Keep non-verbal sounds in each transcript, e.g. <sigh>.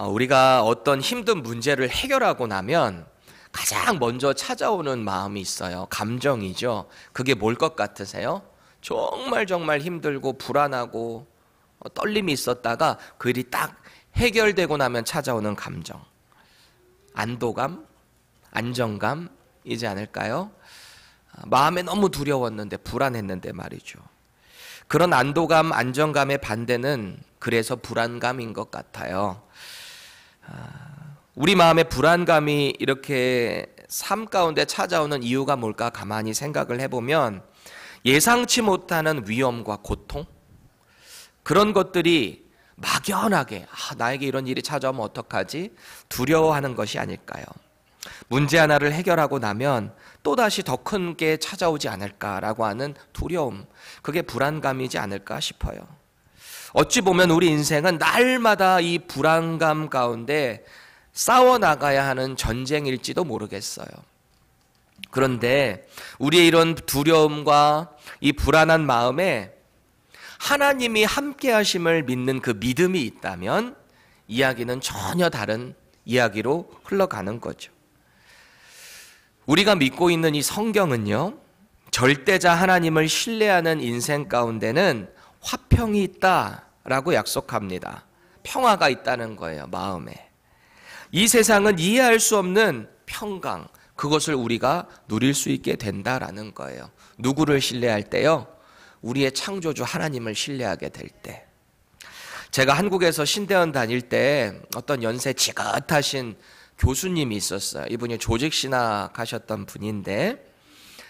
어, 우리가 어떤 힘든 문제를 해결하고 나면 가장 먼저 찾아오는 마음이 있어요. 감정이죠. 그게 뭘 것 같으세요? 정말 정말 힘들고 불안하고 어, 떨림이 있었다가 그 일이 딱 해결되고 나면 찾아오는 감정. 안도감, 안정감이지 않을까요? 아, 마음에 너무 두려웠는데 불안했는데 말이죠. 그런 안도감, 안정감의 반대는 그래서 불안감인 것 같아요. 우리 마음의 불안감이 이렇게 삶 가운데 찾아오는 이유가 뭘까 가만히 생각을 해보면 예상치 못하는 위험과 고통 그런 것들이 막연하게 아, 나에게 이런 일이 찾아오면 어떡하지 두려워하는 것이 아닐까요? 문제 하나를 해결하고 나면 또다시 더 큰 게 찾아오지 않을까라고 하는 두려움 그게 불안감이지 않을까 싶어요. 어찌 보면 우리 인생은 날마다 이 불안감 가운데 싸워나가야 하는 전쟁일지도 모르겠어요. 그런데 우리의 이런 두려움과 이 불안한 마음에 하나님이 함께 하심을 믿는 그 믿음이 있다면 이야기는 전혀 다른 이야기로 흘러가는 거죠. 우리가 믿고 있는 이 성경은요, 절대자 하나님을 신뢰하는 인생 가운데는 화평이 있다라고 약속합니다. 평화가 있다는 거예요, 마음에. 이 세상은 이해할 수 없는 평강, 그것을 우리가 누릴 수 있게 된다라는 거예요. 누구를 신뢰할 때요? 우리의 창조주 하나님을 신뢰하게 될 때. 제가 한국에서 신대원 다닐 때 어떤 연세 지긋하신 교수님이 있었어요. 이분이 조직 신학 하셨던 분인데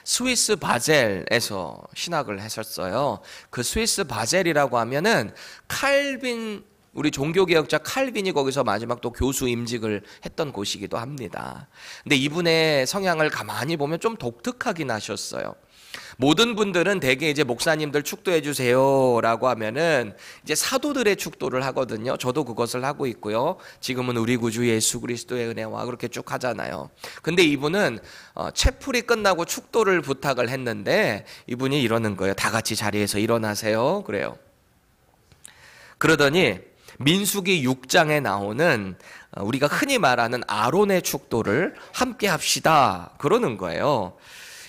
스위스 바젤에서 신학을 했었어요. 그 스위스 바젤이라고 하면은 칼빈 우리 종교개혁자 칼빈이 거기서 마지막 또 교수 임직을 했던 곳이기도 합니다. 근데 이분의 성향을 가만히 보면 좀 독특하긴 하셨어요. 모든 분들은 대개 이제 목사님들 축도해 주세요라고 하면은 이제 사도들의 축도를 하거든요. 저도 그것을 하고 있고요. 지금은 우리 구주 예수 그리스도의 은혜와 그렇게 쭉 하잖아요. 근데 이분은 어, 채플이 끝나고 축도를 부탁을 했는데 이분이 이러는 거예요. 다 같이 자리에서 일어나세요. 그래요. 그러더니 민숙이 6장에 나오는 어, 우리가 흔히 말하는 아론의 축도를 함께 합시다. 그러는 거예요.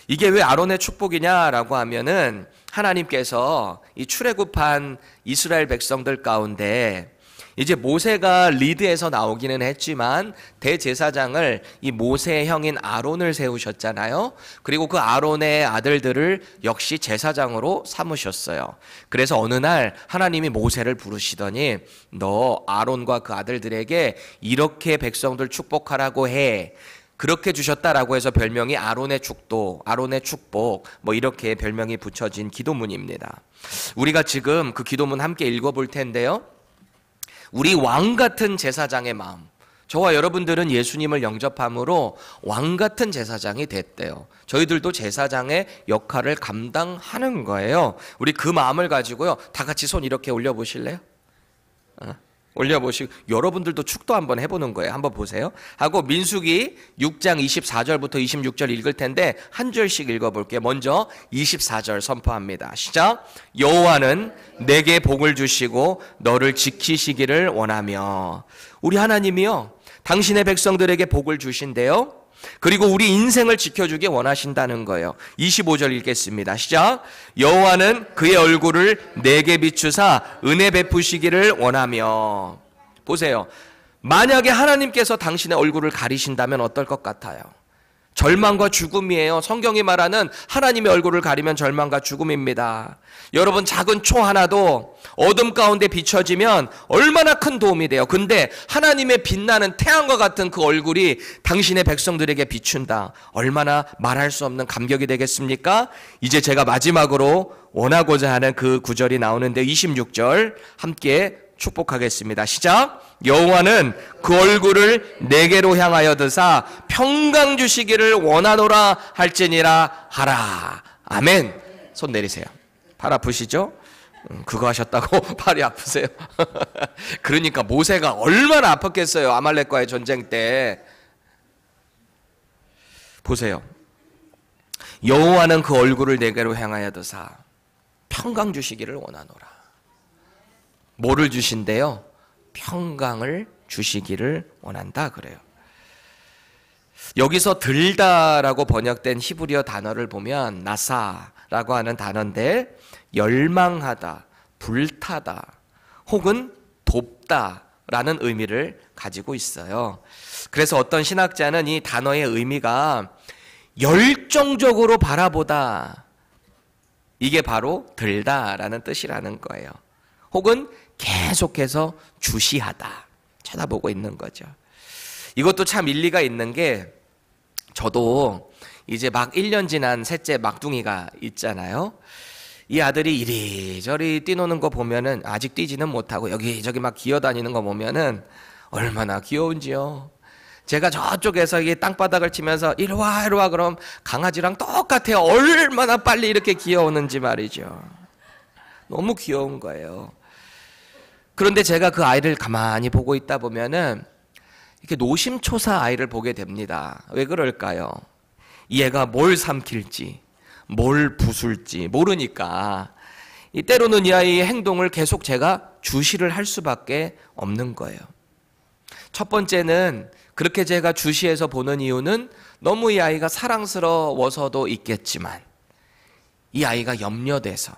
이게 왜 아론의 축복이냐라고 하면은 하나님께서 이 출애굽한 이스라엘 백성들 가운데 이제 모세가 리드에서 나오기는 했지만 대제사장을 이 모세의 형인 아론을 세우셨잖아요. 그리고 그 아론의 아들들을 역시 제사장으로 삼으셨어요. 그래서 어느 날 하나님이 모세를 부르시더니 너 아론과 그 아들들에게 이렇게 백성들 축복하라고 해. 그렇게 주셨다라고 해서 별명이 아론의 축도, 아론의 축복, 뭐 이렇게 별명이 붙여진 기도문입니다. 우리가 지금 그 기도문 함께 읽어볼 텐데요. 우리 왕 같은 제사장의 마음. 저와 여러분들은 예수님을 영접함으로 왕 같은 제사장이 됐대요. 저희들도 제사장의 역할을 감당하는 거예요. 우리 그 마음을 가지고요. 다 같이 손 이렇게 올려보실래요? 어? 올려보시고 여러분들도 축도 한번 해보는 거예요. 한번 보세요. 하고 민숙이 6장 24절부터 26절 읽을 텐데 한 절씩 읽어볼게요. 먼저 24절 선포합니다. 시작. 여호와는 내게 복을 주시고 너를 지키시기를 원하며 우리 하나님이요 당신의 백성들에게 복을 주신대요. 그리고 우리 인생을 지켜주길 원하신다는 거예요. 25절 읽겠습니다. 시작. 여호와는 그의 얼굴을 내게 비추사 은혜 베푸시기를 원하며 보세요. 만약에 하나님께서 당신의 얼굴을 가리신다면 어떨 것 같아요? 절망과 죽음이에요. 성경이 말하는 하나님의 얼굴을 가리면 절망과 죽음입니다. 여러분 작은 초 하나도 어둠 가운데 비춰지면 얼마나 큰 도움이 돼요. 근데 하나님의 빛나는 태양과 같은 그 얼굴이 당신의 백성들에게 비춘다. 얼마나 말할 수 없는 감격이 되겠습니까? 이제 제가 마지막으로 원하고자 하는 그 구절이 나오는데 26절 함께 축복하겠습니다. 시작. 여호와는 그 얼굴을 내게로 향하여 드사 평강 주시기를 원하노라 할지니라 하라. 아멘. 손 내리세요. 팔 아프시죠? 음, 그거 하셨다고 <laughs> 팔이 아프세요. <laughs> 그러니까 모세가 얼마나 아팠겠어요. 아말렉과의 전쟁 때. 보세요. 여호와는 그 얼굴을 내게로 향하여 드사 평강 주시기를 원하노라. 뭐를 주신대요? 평강을 주시기를 원한다 그래요. 여기서 들다라고 번역된 히브리어 단어를 보면 나사라고 하는 단어인데 열망하다, 불타다 혹은 돕다라는 의미를 가지고 있어요. 그래서 어떤 신학자는 이 단어의 의미가 열정적으로 바라보다 이게 바로 들다라는 뜻이라는 거예요. 혹은 계속해서 주시하다. 쳐다보고 있는 거죠. 이것도 참 일리가 있는 게 저도 이제 막 1년 지난 셋째 막둥이가 있잖아요. 이 아들이 이리저리 뛰노는 거 보면은 아직 뛰지는 못하고 여기저기 막 기어다니는 거 보면은 얼마나 귀여운지요. 제가 저쪽에서 이게 땅바닥을 치면서 이리 와 이리 와 그럼 강아지랑 똑같아요. 얼마나 빨리 이렇게 기어오는지 말이죠. 너무 귀여운 거예요. 그런데 제가 그 아이를 가만히 보고 있다 보면은 이렇게 노심초사 아이를 보게 됩니다. 왜 그럴까요? 얘가 뭘 삼킬지, 뭘 부술지 모르니까 이 때로는 이 아이의 행동을 계속 제가 주시를 할 수밖에 없는 거예요. 첫 번째는 그렇게 제가 주시해서 보는 이유는 너무 이 아이가 사랑스러워서도 있겠지만 이 아이가 염려돼서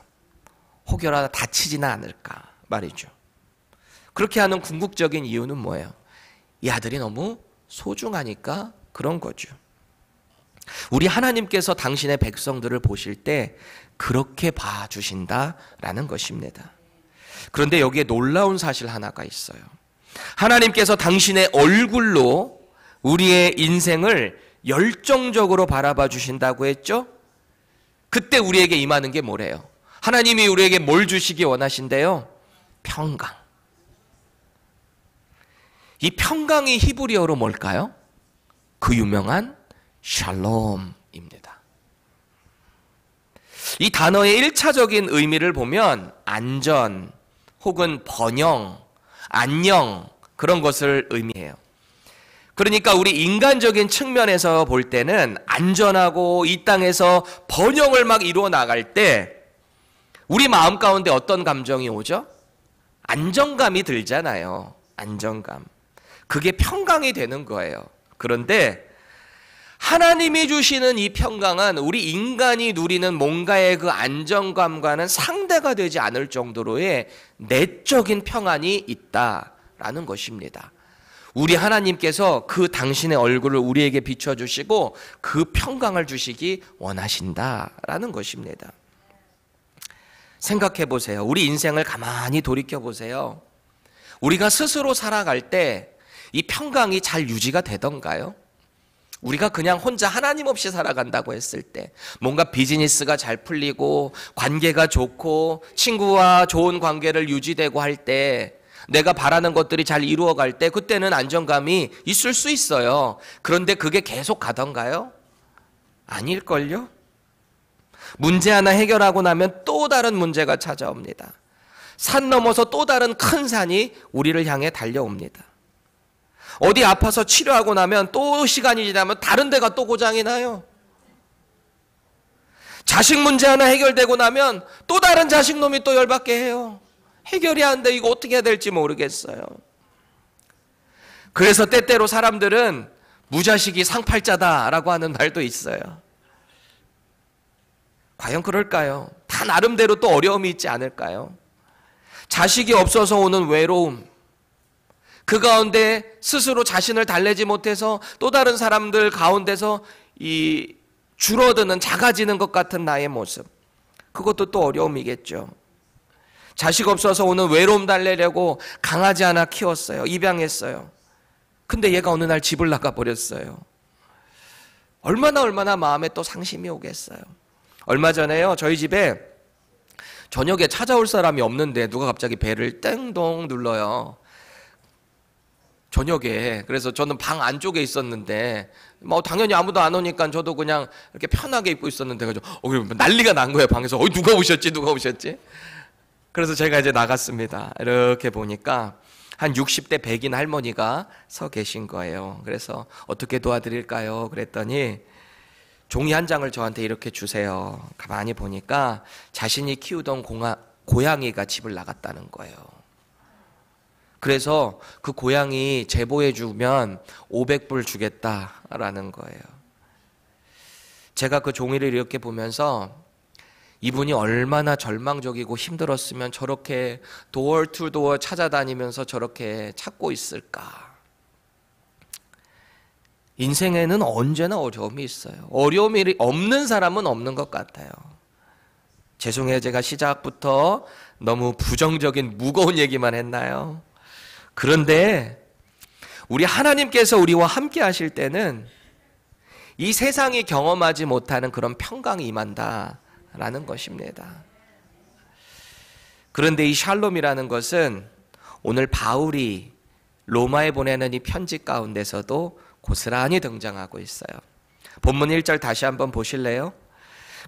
혹여라 다치지는 않을까 말이죠. 그렇게 하는 궁극적인 이유는 뭐예요? 이 아들이 너무 소중하니까 그런 거죠. 우리 하나님께서 당신의 백성들을 보실 때 그렇게 봐주신다라는 것입니다. 그런데 여기에 놀라운 사실 하나가 있어요. 하나님께서 당신의 얼굴로 우리의 인생을 열정적으로 바라봐 주신다고 했죠? 그때 우리에게 임하는 게 뭐래요? 하나님이 우리에게 뭘 주시기 원하신대요? 평강. 이 평강이 히브리어로 뭘까요? 그 유명한 샬롬입니다. 이 단어의 1차적인 의미를 보면 안전 혹은 번영, 안녕 그런 것을 의미해요. 그러니까 우리 인간적인 측면에서 볼 때는 안전하고 이 땅에서 번영을 막 이루어 나갈 때 우리 마음 가운데 어떤 감정이 오죠? 안정감이 들잖아요. 안정감. 그게 평강이 되는 거예요. 그런데 하나님이 주시는 이 평강은 우리 인간이 누리는 뭔가의 그 안정감과는 상대가 되지 않을 정도로의 내적인 평안이 있다라는 것입니다. 우리 하나님께서 그 당신의 얼굴을 우리에게 비춰주시고 그 평강을 주시기 원하신다라는 것입니다. 생각해 보세요. 우리 인생을 가만히 돌이켜 보세요. 우리가 스스로 살아갈 때이 평강이 잘 유지가 되던가요? 우리가 그냥 혼자 하나님 없이 살아간다고 했을 때 뭔가 비즈니스가 잘 풀리고 관계가 좋고 친구와 좋은 관계를 유지되고 할 때 내가 바라는 것들이 잘 이루어갈 때 그때는 안정감이 있을 수 있어요. 그런데 그게 계속 가던가요? 아닐걸요? 문제 하나 해결하고 나면 또 다른 문제가 찾아옵니다. 산 넘어서 또 다른 큰 산이 우리를 향해 달려옵니다. 어디 아파서 치료하고 나면 또 시간이 지나면 다른 데가 또 고장이 나요. 자식 문제 하나 해결되고 나면 또 다른 자식 놈이 또 열받게 해요. 해결이 안 돼. 이거 어떻게 해야 될지 모르겠어요. 그래서 때때로 사람들은 무자식이 상팔자다라고 하는 말도 있어요. 과연 그럴까요? 다 나름대로 또 어려움이 있지 않을까요? 자식이 없어서 오는 외로움, 그 가운데 스스로 자신을 달래지 못해서 또 다른 사람들 가운데서 이 줄어드는 작아지는 것 같은 나의 모습. 그것도 또 어려움이겠죠. 자식 없어서 오는 외로움 달래려고 강아지 하나 키웠어요. 입양했어요. 근데 얘가 어느 날 집을 나가 버렸어요. 얼마나 얼마나 마음에 또 상심이 오겠어요. 얼마 전에요. 저희 집에 저녁에 찾아올 사람이 없는데 누가 갑자기 배를 땡동 눌러요. 저녁에 그래서 저는 방 안쪽에 있었는데 뭐 당연히 아무도 안 오니까 저도 그냥 이렇게 편하게 입고 있었는데 가지고 어 뭐 난리가 난 거예요 방에서 어 누가 오셨지 누가 오셨지 그래서 제가 이제 나갔습니다 이렇게 보니까 한 60대 백인 할머니가 서 계신 거예요 그래서 어떻게 도와드릴까요 그랬더니 종이 한 장을 저한테 이렇게 주세요 가만히 보니까 자신이 키우던 공하, 고양이가 집을 나갔다는 거예요. 그래서 그 고양이 제보해 주면 500불 주겠다라는 거예요. 제가 그 종이를 이렇게 보면서 이분이 얼마나 절망적이고 힘들었으면 저렇게 도어 투 도어 찾아다니면서 저렇게 찾고 있을까. 인생에는 언제나 어려움이 있어요. 어려움이 없는 사람은 없는 것 같아요. 죄송해요. 제가 시작부터 너무 부정적인 무거운 얘기만 했나요? 그런데 우리 하나님께서 우리와 함께 하실 때는 이 세상이 경험하지 못하는 그런 평강이 임한다라는 것입니다. 그런데 이 샬롬이라는 것은 오늘 바울이 로마에 보내는 이 편지 가운데서도 고스란히 등장하고 있어요. 본문 1절 다시 한번 보실래요?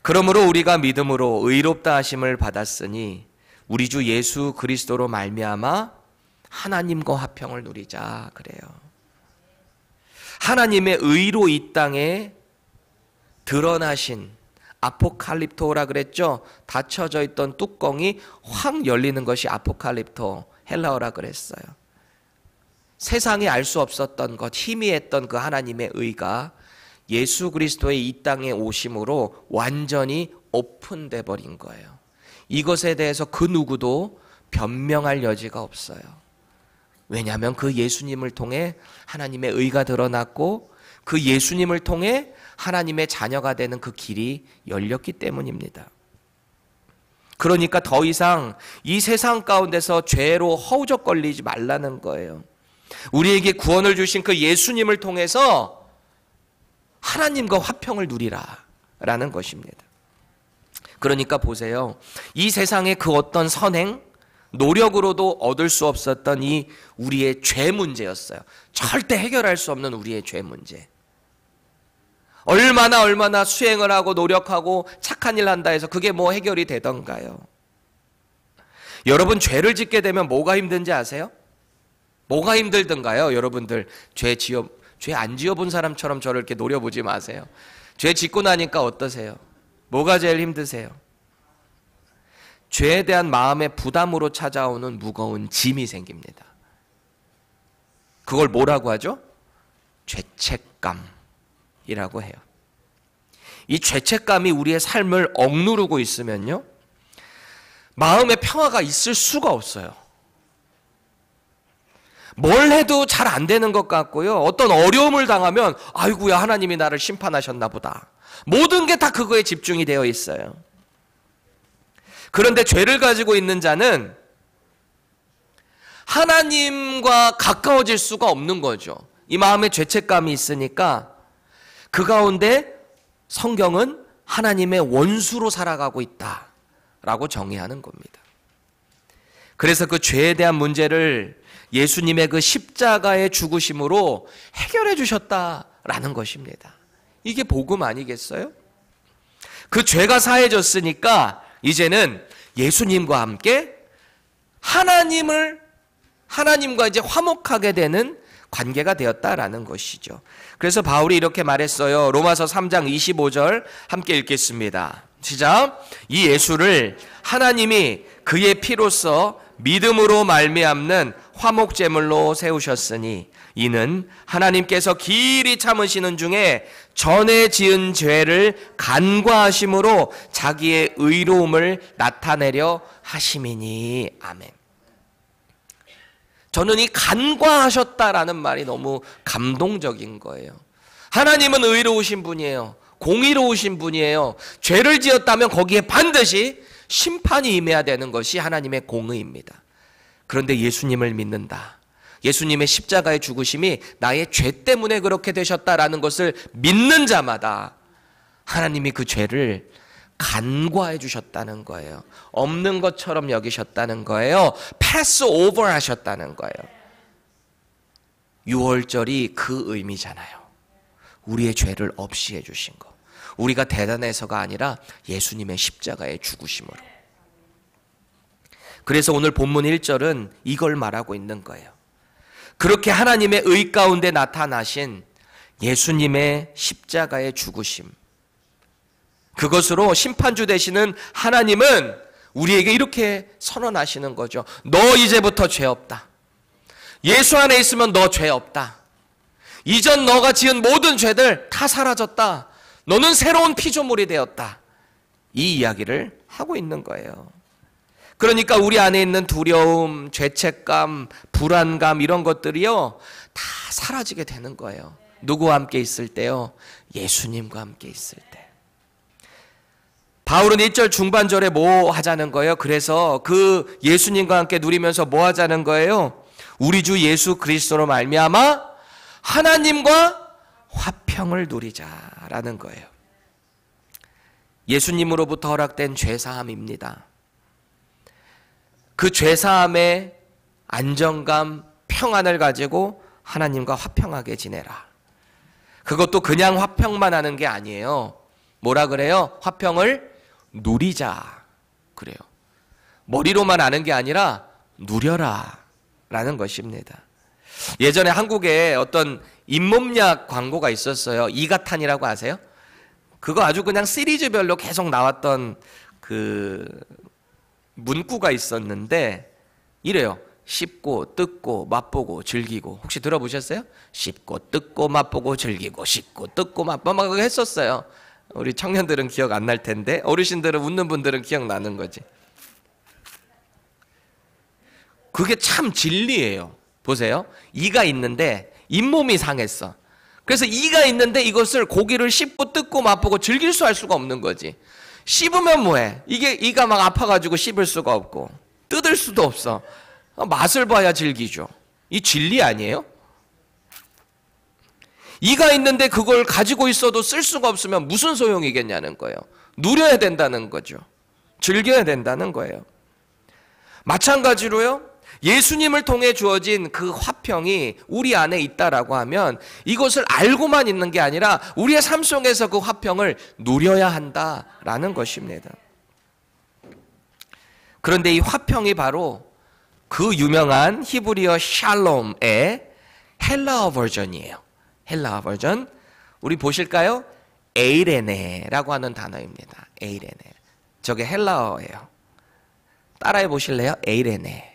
그러므로 우리가 믿음으로 의롭다 하심을 받았으니 우리 주 예수 그리스도로 말미암아 하나님과 화평을 누리자 그래요. 하나님의 의로 이 땅에 드러나신 아포칼립토라 그랬죠. 닫혀져 있던 뚜껑이 확 열리는 것이 아포칼립토 헬라어라 그랬어요. 세상에 알 수 없었던 것, 희미했던 그 하나님의 의가 예수 그리스도의 이 땅에 오심으로 완전히 오픈돼 버린 거예요. 이것에 대해서 그 누구도 변명할 여지가 없어요. 왜냐하면 그 예수님을 통해 하나님의 의가 드러났고 그 예수님을 통해 하나님의 자녀가 되는 그 길이 열렸기 때문입니다. 그러니까 더 이상 이 세상 가운데서 죄로 허우적걸리지 말라는 거예요. 우리에게 구원을 주신 그 예수님을 통해서 하나님과 화평을 누리라. 라는 것입니다. 그러니까 보세요. 이 세상의 그 어떤 선행, 노력으로도 얻을 수 없었던 이 우리의 죄 문제였어요. 절대 해결할 수 없는 우리의 죄 문제. 얼마나 얼마나 수행을 하고 노력하고 착한 일 한다 해서 그게 뭐 해결이 되던가요? 여러분 죄를 짓게 되면 뭐가 힘든지 아세요? 뭐가 힘들던가요? 여러분들 죄 지어 죄 안 지어본 사람처럼 저를 이렇게 노려보지 마세요. 죄 짓고 나니까 어떠세요? 뭐가 제일 힘드세요? 죄에 대한 마음의 부담으로 찾아오는 무거운 짐이 생깁니다. 그걸 뭐라고 하죠? 죄책감이라고 해요. 이 죄책감이 우리의 삶을 억누르고 있으면요. 마음의 평화가 있을 수가 없어요. 뭘 해도 잘 안 되는 것 같고요. 어떤 어려움을 당하면, 아이구야 하나님이 나를 심판하셨나 보다. 모든 게 다 그거에 집중이 되어 있어요. 그런데 죄를 가지고 있는 자는 하나님과 가까워질 수가 없는 거죠. 이 마음에 죄책감이 있으니까 그 가운데 성경은 하나님의 원수로 살아가고 있다. 라고 정의하는 겁니다. 그래서 그 죄에 대한 문제를 예수님의 그 십자가의 죽으심으로 해결해 주셨다라는 것입니다. 이게 복음 아니겠어요? 그 죄가 사해졌으니까 이제는 예수님과 함께 하나님을 하나님과 이제 화목하게 되는 관계가 되었다라는 것이죠. 그래서 바울이 이렇게 말했어요. 로마서 3장 25절 함께 읽겠습니다. 시작. 이 예수를 하나님이 그의 피로써 믿음으로 말미암는 화목 제물로 세우셨으니 이는 하나님께서 길이 참으시는 중에 전에 지은 죄를 간과하심으로 자기의 의로움을 나타내려 하심이니 아멘. 저는 이 간과하셨다라는 말이 너무 감동적인 거예요. 하나님은 의로우신 분이에요. 공의로우신 분이에요. 죄를 지었다면 거기에 반드시 심판이 임해야 되는 것이 하나님의 공의입니다. 그런데 예수님을 믿는다. 예수님의 십자가의 죽으심이 나의 죄 때문에 그렇게 되셨다라는 것을 믿는 자마다 하나님이 그 죄를 간과해 주셨다는 거예요. 없는 것처럼 여기셨다는 거예요. 패스 오버 하셨다는 거예요. 6월절이 그 의미잖아요. 우리의 죄를 없이 해주신 거. 우리가 대단해서가 아니라 예수님의 십자가의 죽으심으로. 그래서 오늘 본문 1절은 이걸 말하고 있는 거예요. 그렇게 하나님의 의 가운데 나타나신 예수님의 십자가의 죽으심. 그것으로 심판주 되시는 하나님은 우리에게 이렇게 선언하시는 거죠. 너 이제부터 죄 없다. 예수 안에 있으면 너 죄 없다. 이전 너가 지은 모든 죄들 다 사라졌다. 너는 새로운 피조물이 되었다. 이 이야기를 하고 있는 거예요. 그러니까 우리 안에 있는 두려움, 죄책감, 불안감 이런 것들이요. 다 사라지게 되는 거예요. 누구와 함께 있을 때요? 예수님과 함께 있을 때. 바울은 1절 중반절에 뭐 하자는 거예요? 그래서 그 예수님과 함께 누리면서 뭐 하자는 거예요? 우리 주 예수 그리스도로 말미암아 하나님과 화평을 누리자라는 거예요. 예수님으로부터 허락된 죄 사함입니다. 그죄사함에 안정감, 평안을 가지고 하나님과 화평하게 지내라. 그것도 그냥 화평만 하는 게 아니에요. 뭐라 그래요? 화평을 누리자. 그래요. 머리로만 아는 게 아니라 누려라. 라는 것입니다. 예전에 한국에 어떤 잇몸약 광고가 있었어요. 이가탄이라고 아세요? 그거 아주 그냥 시리즈별로 계속 나왔던 그 문구가 있었는데 이래요. 씹고 뜯고 맛보고 즐기고 혹시 들어보셨어요? 씹고 뜯고 맛보고 즐기고 씹고 뜯고 맛보고 했었어요. 우리 청년들은 기억 안 날 텐데 어르신들은 웃는 분들은 기억 나는 거지. 그게 참 진리예요. 보세요. 이가 있는데 잇몸이 상했어. 그래서 이가 있는데 이것을 고기를 씹고 뜯고 맛보고 즐길 수 할 수가 없는 거지. 씹으면 뭐해? 이게 이가 막 아파가지고 씹을 수가 없고 뜯을 수도 없어. 맛을 봐야 즐기죠. 이 진리 아니에요? 이가 있는데 그걸 가지고 있어도 쓸 수가 없으면 무슨 소용이겠냐는 거예요. 누려야 된다는 거죠. 즐겨야 된다는 거예요. 마찬가지로요. 예수님을 통해 주어진 그 화평이 우리 안에 있다라고 하면 이것을 알고만 있는 게 아니라 우리의 삶 속에서 그 화평을 누려야 한다라는 것입니다. 그런데 이 화평이 바로 그 유명한 히브리어 샬롬의 헬라어 버전이에요. 헬라어 버전. 우리 보실까요? 에이레네라고 하는 단어입니다. 에이레네. 저게 헬라어예요. 따라해 보실래요? 에이레네.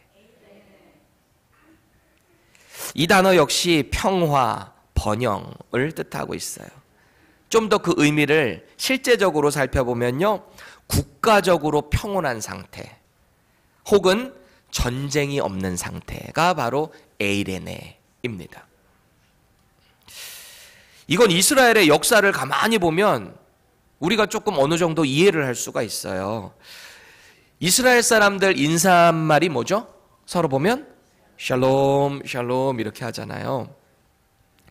이 단어 역시 평화, 번영을 뜻하고 있어요. 좀 더 그 의미를 실제적으로 살펴보면요. 국가적으로 평온한 상태 혹은 전쟁이 없는 상태가 바로 에이레네입니다. 이건 이스라엘의 역사를 가만히 보면 우리가 조금 어느 정도 이해를 할 수가 있어요. 이스라엘 사람들 인사말이 뭐죠? 서로 보면 샬롬, 샬롬 이렇게 하잖아요.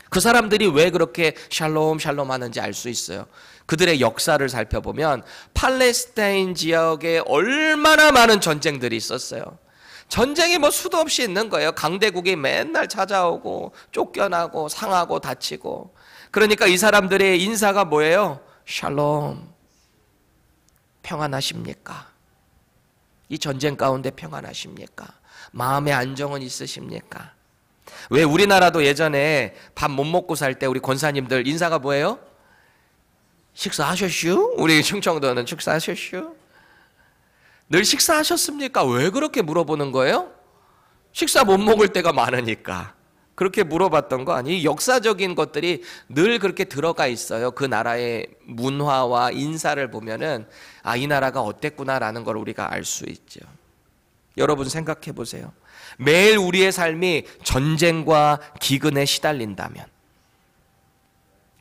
그 사람들이 왜 그렇게 샬롬, 샬롬 하는지 알 수 있어요. 그들의 역사를 살펴보면 팔레스타인 지역에 얼마나 많은 전쟁들이 있었어요. 전쟁이 뭐 수도 없이 있는 거예요. 강대국이 맨날 찾아오고 쫓겨나고 상하고 다치고. 그러니까 이 사람들의 인사가 뭐예요? 샬롬. 평안하십니까? 이 전쟁 가운데 평안하십니까? 마음의 안정은 있으십니까? 왜 우리나라도 예전에 밥 못 먹고 살 때 우리 권사님들 인사가 뭐예요? 식사하셨슈? 우리 충청도는 식사하셨슈? 늘 식사하셨습니까? 왜 그렇게 물어보는 거예요? 식사 못 먹을 때가 많으니까. 그렇게 물어봤던 거 아니? 역사적인 것들이 늘 그렇게 들어가 있어요. 그 나라의 문화와 인사를 보면은 아, 이 나라가 어땠구나라는 걸 우리가 알 수 있죠. 여러분 생각해 보세요. 매일 우리의 삶이 전쟁과 기근에 시달린다면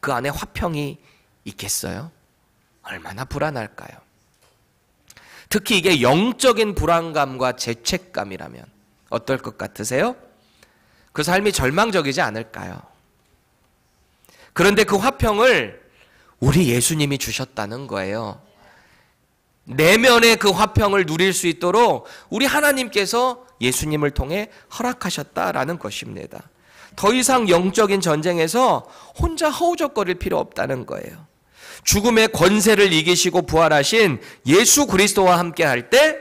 그 안에 화평이 있겠어요? 얼마나 불안할까요? 특히 이게 영적인 불안감과 죄책감이라면 어떨 것 같으세요? 그 삶이 절망적이지 않을까요? 그런데 그 화평을 우리 예수님이 주셨다는 거예요. 내면의 그 화평을 누릴 수 있도록 우리 하나님께서 예수님을 통해 허락하셨다라는 것입니다. 더 이상 영적인 전쟁에서 혼자 허우적거릴 필요 없다는 거예요. 죽음의 권세를 이기시고 부활하신 예수 그리스도와 함께 할 때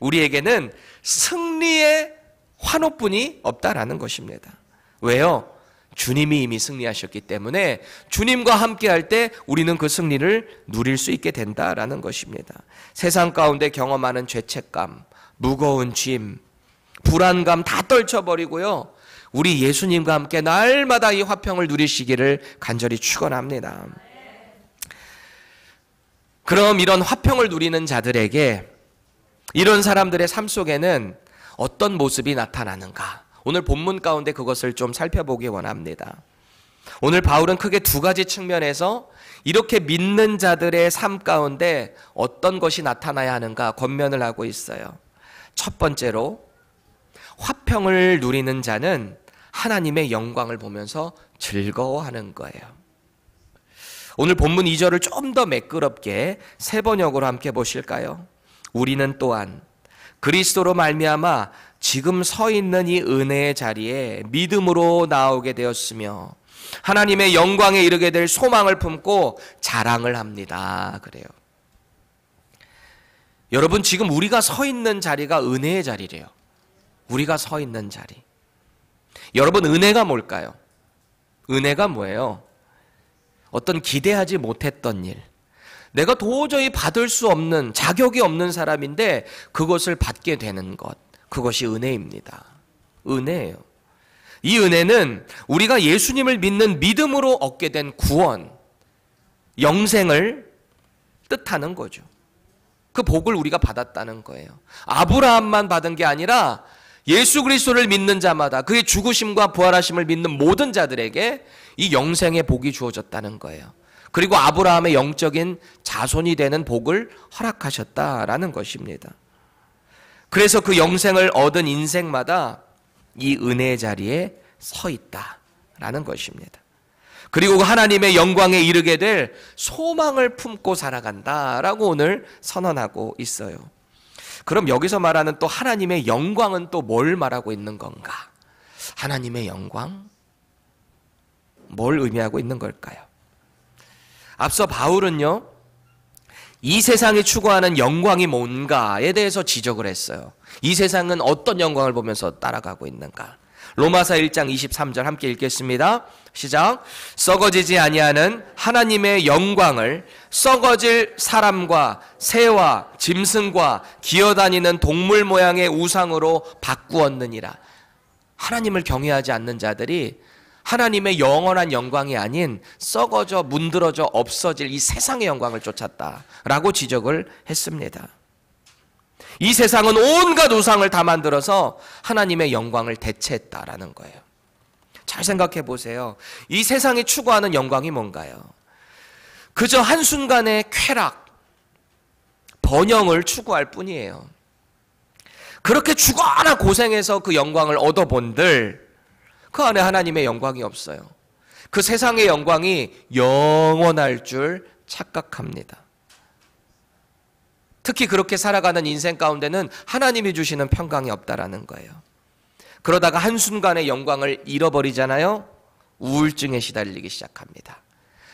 우리에게는 승리의 환호뿐이 없다라는 것입니다. 왜요? 주님이 이미 승리하셨기 때문에 주님과 함께 할 때 우리는 그 승리를 누릴 수 있게 된다라는 것입니다. 세상 가운데 경험하는 죄책감, 무거운 짐, 불안감 다 떨쳐버리고요. 우리 예수님과 함께 날마다 이 화평을 누리시기를 간절히 축원합니다. 그럼 이런 화평을 누리는 자들에게 이런 사람들의 삶 속에는 어떤 모습이 나타나는가? 오늘 본문 가운데 그것을 좀 살펴보기 원합니다. 오늘 바울은 크게 두 가지 측면에서 이렇게 믿는 자들의 삶 가운데 어떤 것이 나타나야 하는가 권면을 하고 있어요. 첫 번째로 화평을 누리는 자는 하나님의 영광을 보면서 즐거워하는 거예요. 오늘 본문 2절을 좀 더 매끄럽게 세 번역으로 함께 보실까요? 우리는 또한 그리스도로 말미암아 지금 서 있는 이 은혜의 자리에 믿음으로 나오게 되었으며 하나님의 영광에 이르게 될 소망을 품고 자랑을 합니다. 그래요. 여러분 지금 우리가 서 있는 자리가 은혜의 자리래요. 우리가 서 있는 자리. 여러분 은혜가 뭘까요? 은혜가 뭐예요? 어떤 기대하지 못했던 일. 내가 도저히 받을 수 없는 자격이 없는 사람인데 그것을 받게 되는 것. 그것이 은혜입니다. 은혜예요. 이 은혜는 우리가 예수님을 믿는 믿음으로 얻게 된 구원, 영생을 뜻하는 거죠. 그 복을 우리가 받았다는 거예요. 아브라함만 받은 게 아니라 예수 그리스도를 믿는 자마다 그의 죽으심과 부활하심을 믿는 모든 자들에게 이 영생의 복이 주어졌다는 거예요. 그리고 아브라함의 영적인 자손이 되는 복을 허락하셨다라는 것입니다. 그래서 그 영생을 얻은 인생마다 이 은혜의 자리에 서 있다라는 것입니다. 그리고 그 하나님의 영광에 이르게 될 소망을 품고 살아간다라고 오늘 선언하고 있어요. 그럼 여기서 말하는 또 하나님의 영광은 또 뭘 말하고 있는 건가? 하나님의 영광? 뭘 의미하고 있는 걸까요? 앞서 바울은요, 이 세상이 추구하는 영광이 뭔가에 대해서 지적을 했어요. 이 세상은 어떤 영광을 보면서 따라가고 있는가? 로마서 1장 23절 함께 읽겠습니다. 시작. 썩어지지 아니하는 하나님의 영광을 썩어질 사람과 새와 짐승과 기어다니는 동물 모양의 우상으로 바꾸었느니라. 하나님을 경외하지 않는 자들이 하나님의 영원한 영광이 아닌 썩어져 문드러져 없어질 이 세상의 영광을 쫓았다라고 지적을 했습니다. 이 세상은 온갖 우상을 다 만들어서 하나님의 영광을 대체했다라는 거예요. 잘 생각해 보세요. 이 세상이 추구하는 영광이 뭔가요? 그저 한순간의 쾌락, 번영을 추구할 뿐이에요. 그렇게 죽어라 고생해서 그 영광을 얻어본들 그 안에 하나님의 영광이 없어요. 그 세상의 영광이 영원할 줄 착각합니다. 특히 그렇게 살아가는 인생 가운데는 하나님이 주시는 평강이 없다라는 거예요. 그러다가 한순간에 영광을 잃어버리잖아요. 우울증에 시달리기 시작합니다.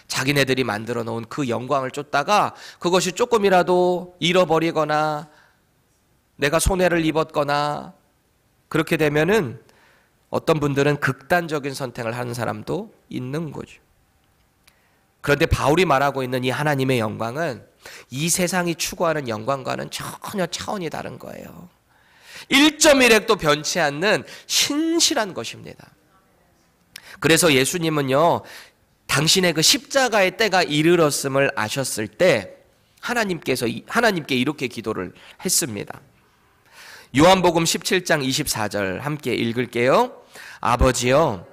자기네들이 만들어 놓은 그 영광을 쫓다가 그것이 조금이라도 잃어버리거나 내가 손해를 입었거나 그렇게 되면은 어떤 분들은 극단적인 선택을 하는 사람도 있는 거죠. 그런데 바울이 말하고 있는 이 하나님의 영광은 이 세상이 추구하는 영광과는 전혀 차원이 다른 거예요. 1.1핵도 변치 않는 신실한 것입니다. 그래서 예수님은요, 당신의 그 십자가의 때가 이르렀음을 아셨을 때, 하나님께서, 하나님께 이렇게 기도를 했습니다. 요한복음 17장 24절 함께 읽을게요. 아버지여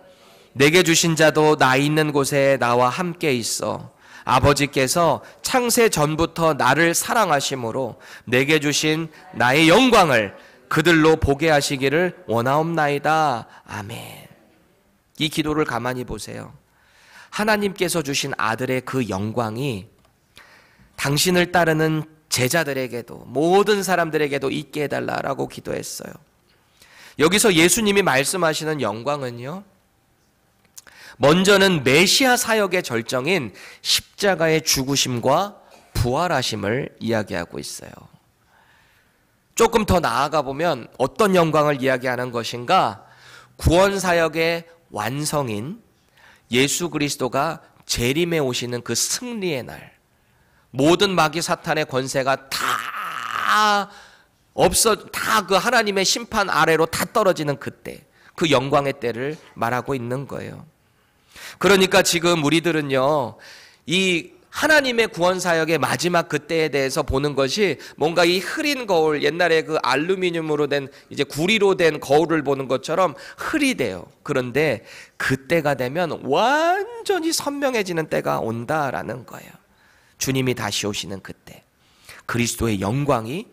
내게 주신 자도 나 있는 곳에 나와 함께 있어 아버지께서 창세 전부터 나를 사랑하심으로 내게 주신 나의 영광을 그들로 보게 하시기를 원하옵나이다. 아멘. 이 기도를 가만히 보세요. 하나님께서 주신 아들의 그 영광이 당신을 따르는 제자들에게도 모든 사람들에게도 있게 해달라라고 기도했어요. 여기서 예수님이 말씀하시는 영광은요. 먼저는 메시아 사역의 절정인 십자가의 죽으심과 부활하심을 이야기하고 있어요. 조금 더 나아가 보면 어떤 영광을 이야기하는 것인가? 구원 사역의 완성인 예수 그리스도가 재림에 오시는 그 승리의 날. 모든 마귀 사탄의 권세가 다 없어 다 그 하나님의 심판 아래로 다 떨어지는 그때 그 영광의 때를 말하고 있는 거예요. 그러니까 지금 우리들은요 이 하나님의 구원 사역의 마지막 그때에 대해서 보는 것이 뭔가 이 흐린 거울 옛날에 그 알루미늄으로 된 이제 구리로 된 거울을 보는 것처럼 흐리대요. 그런데 그때가 되면 완전히 선명해지는 때가 온다라는 거예요. 주님이 다시 오시는 그때 그리스도의 영광이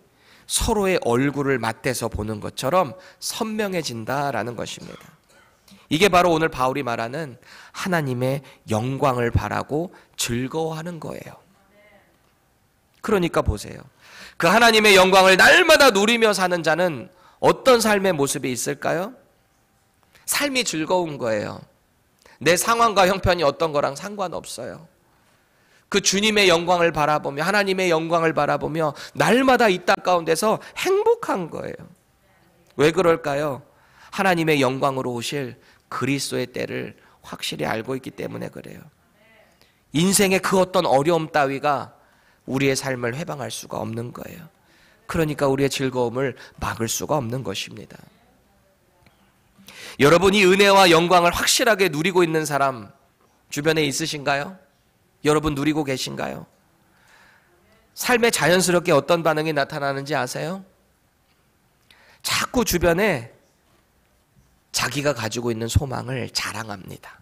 서로의 얼굴을 맞대서 보는 것처럼 선명해진다라는 것입니다. 이게 바로 오늘 바울이 말하는 하나님의 영광을 바라고 즐거워하는 거예요. 그러니까 보세요. 그 하나님의 영광을 날마다 누리며 사는 자는 어떤 삶의 모습이 있을까요? 삶이 즐거운 거예요. 내 상황과 형편이 어떤 거랑 상관없어요. 그 주님의 영광을 바라보며 하나님의 영광을 바라보며 날마다 이 땅 가운데서 행복한 거예요. 왜 그럴까요? 하나님의 영광으로 오실 그리스도의 때를 확실히 알고 있기 때문에 그래요. 인생의 그 어떤 어려움 따위가 우리의 삶을 해방할 수가 없는 거예요. 그러니까 우리의 즐거움을 막을 수가 없는 것입니다. 여러분이 은혜와 영광을 확실하게 누리고 있는 사람 주변에 있으신가요? 여러분 누리고 계신가요? 삶에 자연스럽게 어떤 반응이 나타나는지 아세요? 자꾸 주변에 자기가 가지고 있는 소망을 자랑합니다.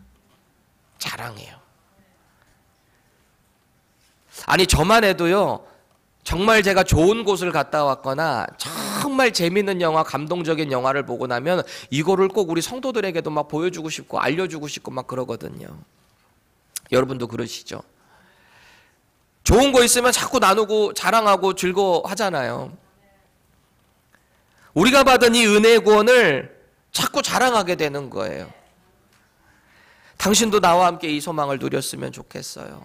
자랑해요. 아니, 저만 해도요, 정말 제가 좋은 곳을 갔다 왔거나, 정말 재밌는 영화, 감동적인 영화를 보고 나면, 이거를 꼭 우리 성도들에게도 막 보여주고 싶고, 알려주고 싶고, 막 그러거든요. 여러분도 그러시죠? 좋은 거 있으면 자꾸 나누고 자랑하고 즐거워하잖아요. 우리가 받은 이 은혜의 구원을 자꾸 자랑하게 되는 거예요. 당신도 나와 함께 이 소망을 누렸으면 좋겠어요.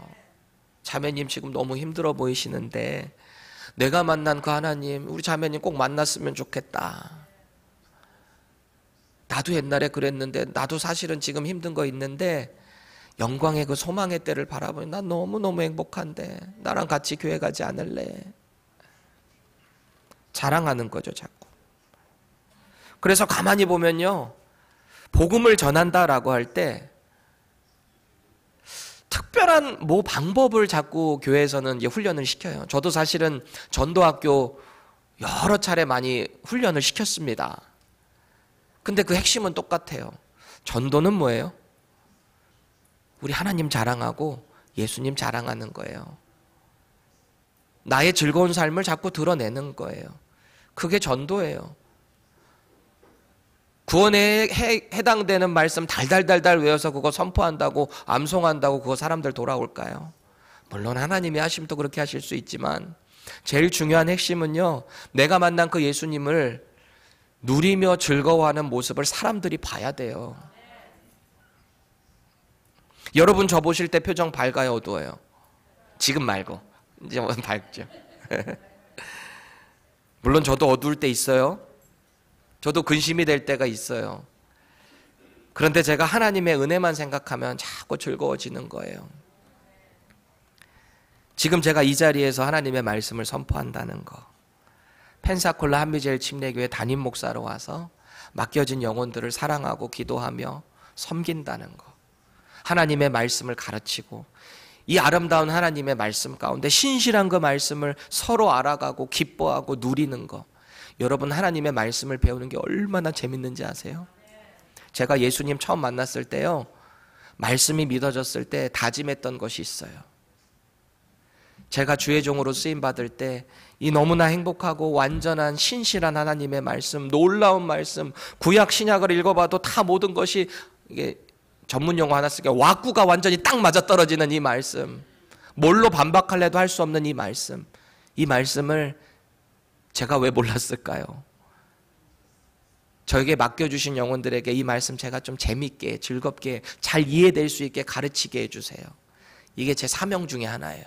자매님 지금 너무 힘들어 보이시는데 내가 만난 그 하나님, 우리 자매님 꼭 만났으면 좋겠다. 나도 옛날에 그랬는데 나도 사실은 지금 힘든 거 있는데 영광의 그 소망의 때를 바라보니 나 너무너무 행복한데 나랑 같이 교회 가지 않을래? 자랑하는 거죠, 자꾸. 그래서 가만히 보면요. 복음을 전한다라고 할 때 특별한 뭐 방법을 자꾸 교회에서는 이제 훈련을 시켜요. 저도 사실은 전도학교 여러 차례 많이 훈련을 시켰습니다. 근데 그 핵심은 똑같아요. 전도는 뭐예요? 우리 하나님 자랑하고 예수님 자랑하는 거예요. 나의 즐거운 삶을 자꾸 드러내는 거예요. 그게 전도예요. 구원에 해당되는 말씀 달달달달 외워서 그거 선포한다고 암송한다고 그거 사람들 돌아올까요? 물론 하나님이 하심도 그렇게 하실 수 있지만 제일 중요한 핵심은요. 내가 만난 그 예수님을 누리며 즐거워하는 모습을 사람들이 봐야 돼요. 여러분 저 보실 때 표정 밝아요, 어두워요? 지금 말고. 이제 뭐 밝죠. <laughs> 물론 저도 어두울 때 있어요. 저도 근심이 될 때가 있어요. 그런데 제가 하나님의 은혜만 생각하면 자꾸 즐거워지는 거예요. 지금 제가 이 자리에서 하나님의 말씀을 선포한다는 거. 펜사콜라 한미제일 침례교회 담임 목사로 와서 맡겨진 영혼들을 사랑하고 기도하며 섬긴다는 거. 하나님의 말씀을 가르치고 이 아름다운 하나님의 말씀 가운데 신실한 그 말씀을 서로 알아가고 기뻐하고 누리는 거. 여러분 하나님의 말씀을 배우는 게 얼마나 재밌는지 아세요? 제가 예수님 처음 만났을 때요. 말씀이 믿어졌을 때 다짐했던 것이 있어요. 제가 주의 종으로 쓰임 받을 때 이 너무나 행복하고 완전한 신실한 하나님의 말씀, 놀라운 말씀, 구약 신약을 읽어봐도 다 모든 것이 이게 전문 용어 하나 쓰게 와꾸가 완전히 딱 맞아 떨어지는 이 말씀. 뭘로 반박할래도 할 수 없는 이 말씀. 이 말씀을 제가 왜 몰랐을까요? 저에게 맡겨주신 영혼들에게 이 말씀 제가 좀 재밌게, 즐겁게, 잘 이해될 수 있게 가르치게 해주세요. 이게 제 사명 중에 하나예요.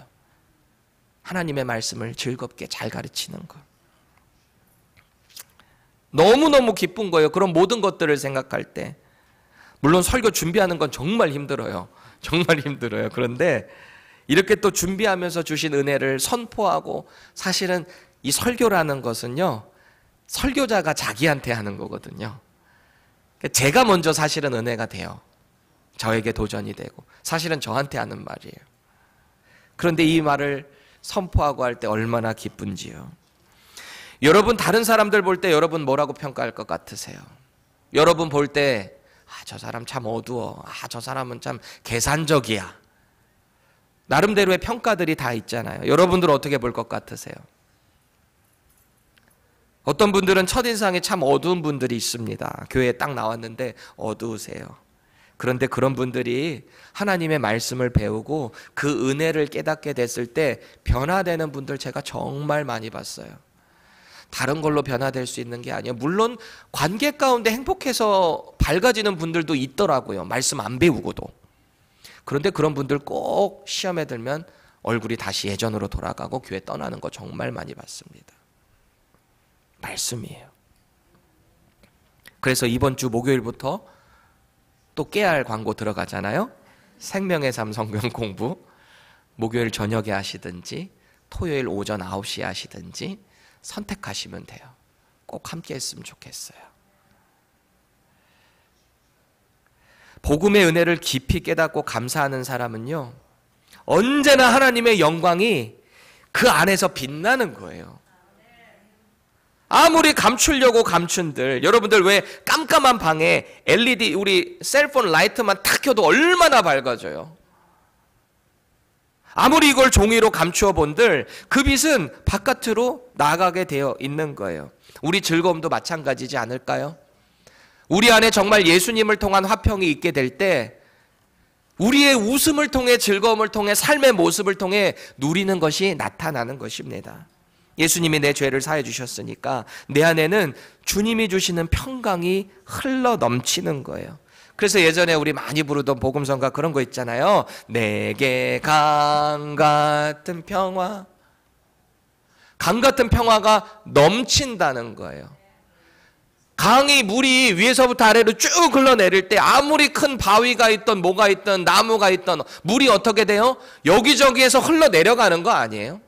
하나님의 말씀을 즐겁게 잘 가르치는 것. 너무너무 기쁜 거예요. 그런 모든 것들을 생각할 때. 물론 설교 준비하는 건 정말 힘들어요. 정말 힘들어요. 그런데 이렇게 또 준비하면서 주신 은혜를 선포하고 사실은 이 설교라는 것은요. 설교자가 자기한테 하는 거거든요. 그러니까 제가 먼저 사실은 은혜가 돼요. 저에게 도전이 되고 사실은 저한테 하는 말이에요. 그런데 이 말을 선포하고 할 때 얼마나 기쁜지요. 여러분 다른 사람들 볼 때 여러분 뭐라고 평가할 것 같으세요? 여러분 볼때 아, 저 사람 참 어두워. 아, 저 사람은 참 계산적이야. 나름대로의 평가들이 다 있잖아요. 여러분들 어떻게 볼 것 같으세요? 어떤 분들은 첫인상이 참 어두운 분들이 있습니다. 교회에 딱 나왔는데 어두우세요. 그런데 그런 분들이 하나님의 말씀을 배우고 그 은혜를 깨닫게 됐을 때 변화되는 분들 제가 정말 많이 봤어요. 다른 걸로 변화될 수 있는 게 아니에요. 물론 관계 가운데 행복해서 밝아지는 분들도 있더라고요. 말씀 안 배우고도. 그런데 그런 분들 꼭 시험에 들면 얼굴이 다시 예전으로 돌아가고 교회 떠나는 거 정말 많이 봤습니다. 말씀이에요. 그래서 이번 주 목요일부터 또 깨알 광고 들어가잖아요. 생명의 삶 성경 공부 목요일 저녁에 하시든지 토요일 오전 9시에 하시든지 선택하시면 돼요. 꼭 함께 했으면 좋겠어요. 복음의 은혜를 깊이 깨닫고 감사하는 사람은요, 언제나 하나님의 영광이 그 안에서 빛나는 거예요. 아무리 감추려고 감춘들, 여러분들 왜 깜깜한 방에 LED, 우리 셀폰 라이트만 탁 켜도 얼마나 밝아져요? 아무리 이걸 종이로 감추어 본들 그 빛은 바깥으로 나가게 되어 있는 거예요. 우리 즐거움도 마찬가지지 않을까요? 우리 안에 정말 예수님을 통한 화평이 있게 될 때 우리의 웃음을 통해 즐거움을 통해 삶의 모습을 통해 누리는 것이 나타나는 것입니다. 예수님이 내 죄를 사해 주셨으니까 내 안에는 주님이 주시는 평강이 흘러 넘치는 거예요. 그래서 예전에 우리 많이 부르던 복음성가 그런 거 있잖아요. 내게 강 같은 평화. 강 같은 평화가 넘친다는 거예요. 강이 물이 위에서부터 아래로 쭉 흘러내릴 때 아무리 큰 바위가 있던 뭐가 있던 나무가 있던 물이 어떻게 돼요? 여기저기에서 흘러내려가는 거 아니에요?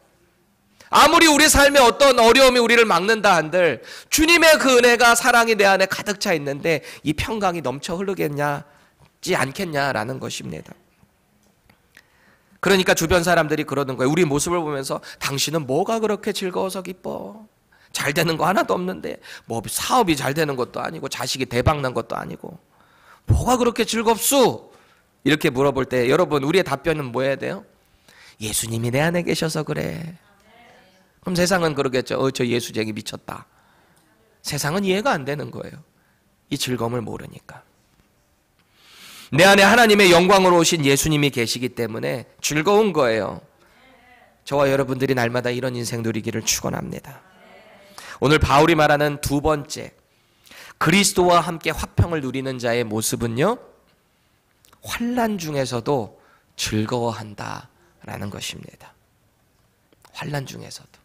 아무리 우리 삶에 어떤 어려움이 우리를 막는다 한들 주님의 그 은혜가 사랑이 내 안에 가득 차 있는데 이 평강이 넘쳐 흐르겠냐지 않겠냐라는 것입니다. 그러니까 주변 사람들이 그러는 거예요. 우리 모습을 보면서 당신은 뭐가 그렇게 즐거워서 기뻐? 잘 되는 거 하나도 없는데 뭐 사업이 잘 되는 것도 아니고 자식이 대박 난 것도 아니고 뭐가 그렇게 즐겁수? 이렇게 물어볼 때 여러분 우리의 답변은 뭐 해야 돼요? 예수님이 내 안에 계셔서 그래. 그럼 세상은 그러겠죠. 어, 저 예수쟁이 미쳤다. 세상은 이해가 안 되는 거예요. 이 즐거움을 모르니까. 내 안에 하나님의 영광으로 오신 예수님이 계시기 때문에 즐거운 거예요. 저와 여러분들이 날마다 이런 인생 누리기를 축원합니다. 오늘 바울이 말하는 두 번째 그리스도와 함께 화평을 누리는 자의 모습은요. 환란 중에서도 즐거워한다라는 것입니다. 환란 중에서도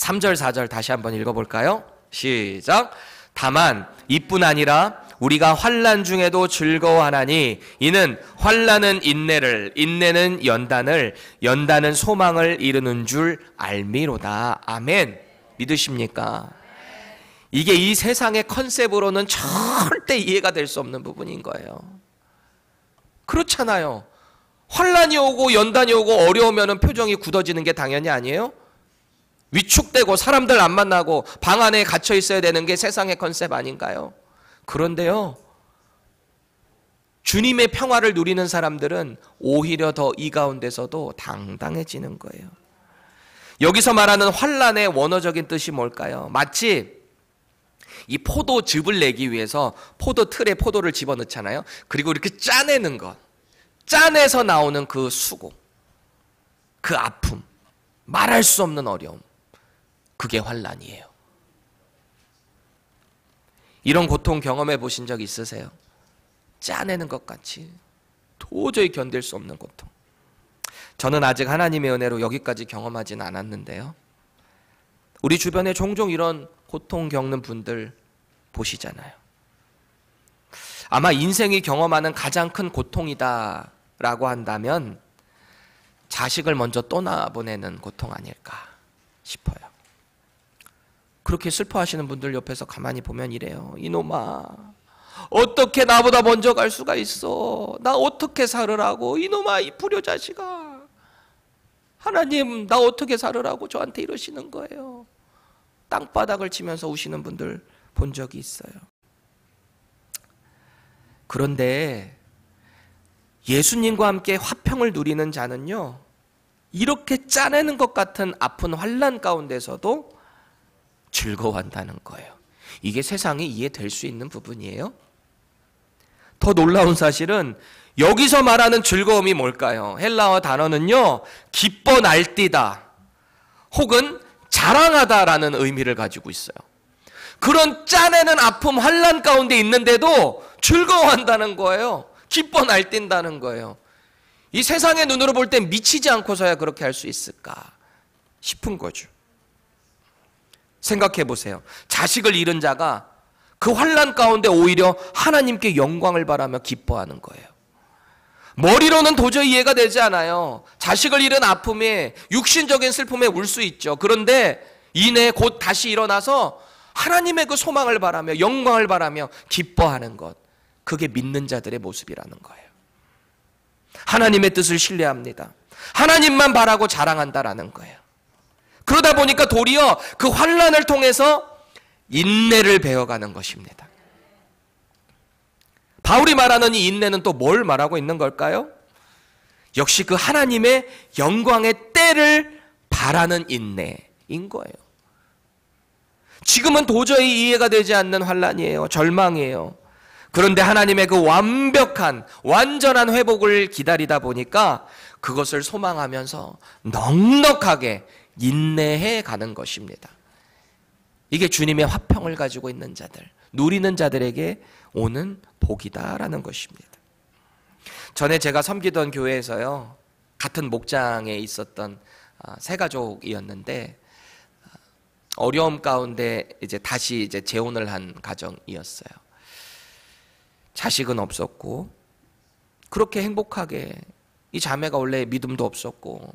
3절, 4절 다시 한번 읽어볼까요? 시작. 다만 이뿐 아니라 우리가 환란 중에도 즐거워하나니 이는 환란은 인내를 인내는 연단을 연단은 소망을 이루는 줄 알미로다. 아멘. 믿으십니까? 이게 이 세상의 컨셉으로는 절대 이해가 될 수 없는 부분인 거예요. 그렇잖아요. 환란이 오고 연단이 오고 어려우면 표정이 굳어지는 게 당연히 아니에요? 위축되고 사람들 안 만나고 방 안에 갇혀 있어야 되는 게 세상의 컨셉 아닌가요? 그런데요. 주님의 평화를 누리는 사람들은 오히려 더 이 가운데서도 당당해지는 거예요. 여기서 말하는 환란의 원어적인 뜻이 뭘까요? 마치 이 포도즙을 내기 위해서 포도 틀에 포도를 집어넣잖아요. 그리고 이렇게 짜내는 것. 짜내서 나오는 그 수고. 그 아픔. 말할 수 없는 어려움. 그게 환란이에요. 이런 고통 경험해 보신 적 있으세요? 짜내는 것 같이 도저히 견딜 수 없는 고통. 저는 아직 하나님의 은혜로 여기까지 경험하진 않았는데요. 우리 주변에 종종 이런 고통 겪는 분들 보시잖아요. 아마 인생이 경험하는 가장 큰 고통이다라고 한다면 자식을 먼저 떠나보내는 고통 아닐까 싶어요. 그렇게 슬퍼하시는 분들 옆에서 가만히 보면 이래요. 이놈아, 어떻게 나보다 먼저 갈 수가 있어? 나 어떻게 살으라고? 이놈아, 이 불효자식아. 하나님, 나 어떻게 살으라고 저한테 이러시는 거예요. 땅바닥을 치면서 우시는 분들 본 적이 있어요. 그런데 예수님과 함께 화평을 누리는 자는요. 이렇게 짜내는 것 같은 아픈 환란 가운데서도 즐거워한다는 거예요. 이게 세상이 이해될 수 있는 부분이에요. 더 놀라운 사실은 여기서 말하는 즐거움이 뭘까요? 헬라어 단어는요, 기뻐 날뛰다 혹은 자랑하다라는 의미를 가지고 있어요. 그런 짜내는 아픔, 환란 가운데 있는데도 즐거워한다는 거예요. 기뻐 날뛴다는 거예요. 이 세상의 눈으로 볼 때 미치지 않고서야 그렇게 할 수 있을까 싶은 거죠. 생각해 보세요. 자식을 잃은 자가 그 환란 가운데 오히려 하나님께 영광을 바라며 기뻐하는 거예요. 머리로는 도저히 이해가 되지 않아요. 자식을 잃은 아픔에 육신적인 슬픔에 울 수 있죠. 그런데 이내 곧 다시 일어나서 하나님의 그 소망을 바라며 영광을 바라며 기뻐하는 것. 그게 믿는 자들의 모습이라는 거예요. 하나님의 뜻을 신뢰합니다. 하나님만 바라고 자랑한다라는 거예요. 그러다 보니까 도리어 그 환란을 통해서 인내를 배워가는 것입니다. 바울이 말하는 이 인내는 또 뭘 말하고 있는 걸까요? 역시 그 하나님의 영광의 때를 바라는 인내인 거예요. 지금은 도저히 이해가 되지 않는 환란이에요. 절망이에요. 그런데 하나님의 그 완벽한 완전한 회복을 기다리다 보니까 그것을 소망하면서 넉넉하게 인내해 가는 것입니다. 이게 주님의 화평을 가지고 있는 자들, 누리는 자들에게 오는 복이다라는 것입니다. 전에 제가 섬기던 교회에서요, 같은 목장에 있었던 아, 세 가족이었는데, 아, 어려움 가운데 이제 다시 이제 재혼을 한 가정이었어요. 자식은 없었고, 그렇게 행복하게, 이 자매가 원래 믿음도 없었고,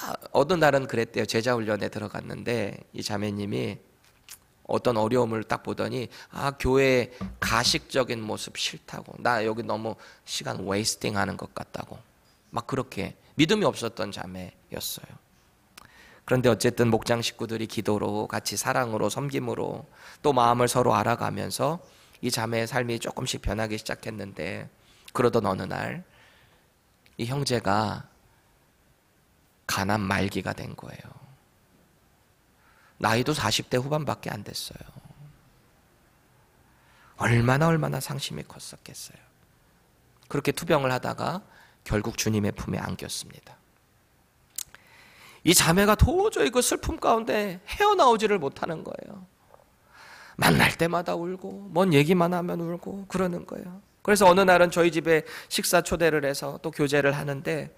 아, 어떤 날은 그랬대요. 제자 훈련에 들어갔는데 이 자매님이 어떤 어려움을 딱 보더니 아 교회 가식적인 모습 싫다고 나 여기 너무 시간 웨이스팅 하는 것 같다고 막 그렇게 믿음이 없었던 자매였어요. 그런데 어쨌든 목장 식구들이 기도로 같이 사랑으로 섬김으로 또 마음을 서로 알아가면서 이 자매의 삶이 조금씩 변하기 시작했는데 그러던 어느 날 이 형제가 가난 말기가 된 거예요. 나이도 40대 후반밖에 안 됐어요. 얼마나 얼마나 상심이 컸었겠어요. 그렇게 투병을 하다가 결국 주님의 품에 안겼습니다. 이 자매가 도저히 그 슬픔 가운데 헤어나오지를 못하는 거예요. 만날 때마다 울고 뭔 얘기만 하면 울고 그러는 거예요. 그래서 어느 날은 저희 집에 식사 초대를 해서 또 교제를 하는데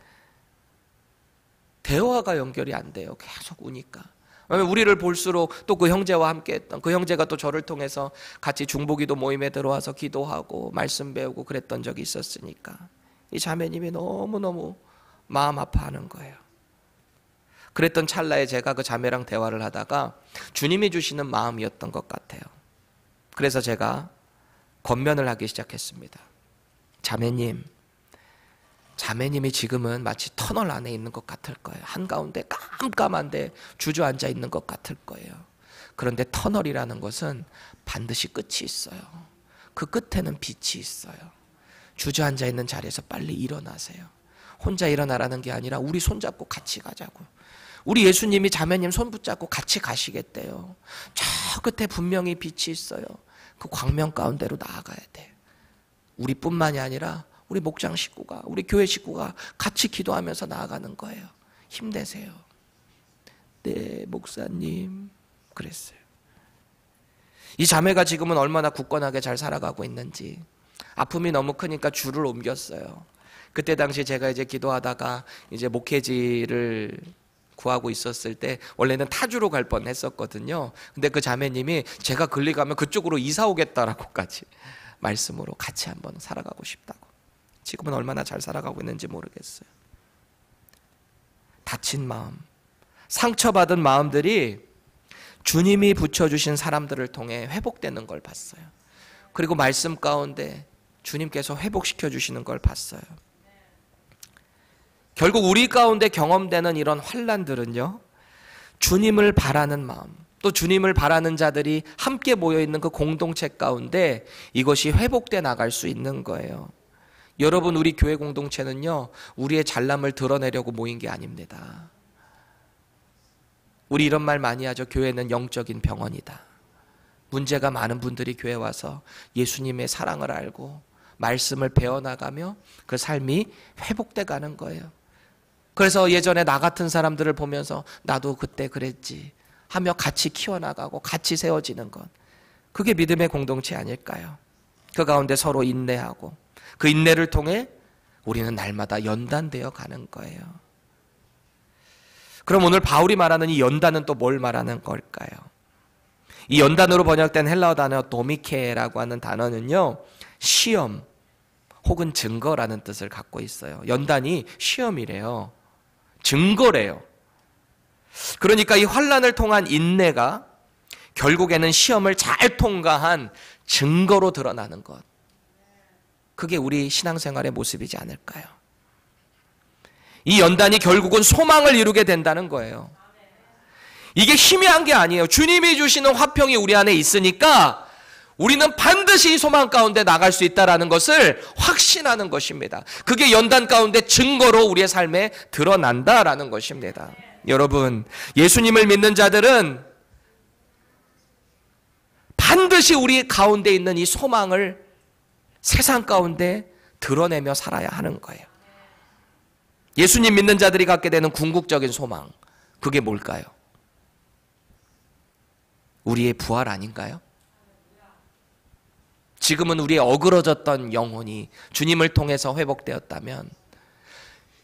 대화가 연결이 안 돼요. 계속 우니까. 우리를 볼수록 또 그 형제와 함께 했던 그 형제가 또 저를 통해서 같이 중보기도 모임에 들어와서 기도하고 말씀 배우고 그랬던 적이 있었으니까 이 자매님이 너무너무 마음 아파하는 거예요. 그랬던 찰나에 제가 그 자매랑 대화를 하다가 주님이 주시는 마음이었던 것 같아요. 그래서 제가 권면을 하기 시작했습니다. 자매님, 자매님이 지금은 마치 터널 안에 있는 것 같을 거예요. 한가운데 깜깜한데 주저앉아 있는 것 같을 거예요. 그런데 터널이라는 것은 반드시 끝이 있어요. 그 끝에는 빛이 있어요. 주저앉아 있는 자리에서 빨리 일어나세요. 혼자 일어나라는 게 아니라 우리 손잡고 같이 가자고. 우리 예수님이 자매님 손 붙잡고 같이 가시겠대요. 저 끝에 분명히 빛이 있어요. 그 광명 가운데로 나아가야 돼. 우리뿐만이 아니라 우리 목장 식구가, 우리 교회 식구가 같이 기도하면서 나아가는 거예요. 힘내세요. 네, 목사님. 그랬어요. 이 자매가 지금은 얼마나 굳건하게 잘 살아가고 있는지 아픔이 너무 크니까 줄을 옮겼어요. 그때 당시 제가 이제 기도하다가 이제 목회지를 구하고 있었을 때 원래는 타주로 갈 뻔했었거든요. 근데 그 자매님이 제가 글리 가면 그쪽으로 이사 오겠다라고까지 <laughs> 말씀으로 같이 한번 살아가고 싶다고. 지금은 얼마나 잘 살아가고 있는지 모르겠어요. 다친 마음, 상처받은 마음들이 주님이 붙여주신 사람들을 통해 회복되는 걸 봤어요. 그리고 말씀 가운데 주님께서 회복시켜 주시는 걸 봤어요. 결국 우리 가운데 경험되는 이런 환란들은요. 주님을 바라는 마음, 또 주님을 바라는 자들이 함께 모여 있는 그 공동체 가운데 이것이 회복돼 나갈 수 있는 거예요. 여러분 우리 교회 공동체는요. 우리의 잘남을 드러내려고 모인 게 아닙니다. 우리 이런 말 많이 하죠. 교회는 영적인 병원이다. 문제가 많은 분들이 교회 와서 예수님의 사랑을 알고 말씀을 배워나가며 그 삶이 회복돼 가는 거예요. 그래서 예전에 나 같은 사람들을 보면서 나도 그때 그랬지 하며 같이 키워나가고 같이 세워지는 것. 그게 믿음의 공동체 아닐까요? 그 가운데 서로 인내하고 그 인내를 통해 우리는 날마다 연단되어 가는 거예요. 그럼 오늘 바울이 말하는 이 연단은 또 뭘 말하는 걸까요? 이 연단으로 번역된 헬라어 단어 도미케라고 하는 단어는요, 시험 혹은 증거라는 뜻을 갖고 있어요. 연단이 시험이래요. 증거래요. 그러니까 이 환란을 통한 인내가 결국에는 시험을 잘 통과한 증거로 드러나는 것. 그게 우리 신앙생활의 모습이지 않을까요? 이 연단이 결국은 소망을 이루게 된다는 거예요. 이게 희미한 게 아니에요. 주님이 주시는 화평이 우리 안에 있으니까 우리는 반드시 소망 가운데 나갈 수 있다라는 것을 확신하는 것입니다. 그게 연단 가운데 증거로 우리의 삶에 드러난다라는 것입니다. 여러분, 예수님을 믿는 자들은 반드시 우리 가운데 있는 이 소망을 세상 가운데 드러내며 살아야 하는 거예요. 예수님 믿는 자들이 갖게 되는 궁극적인 소망, 그게 뭘까요? 우리의 부활 아닌가요? 지금은 우리의 어그러졌던 영혼이 주님을 통해서 회복되었다면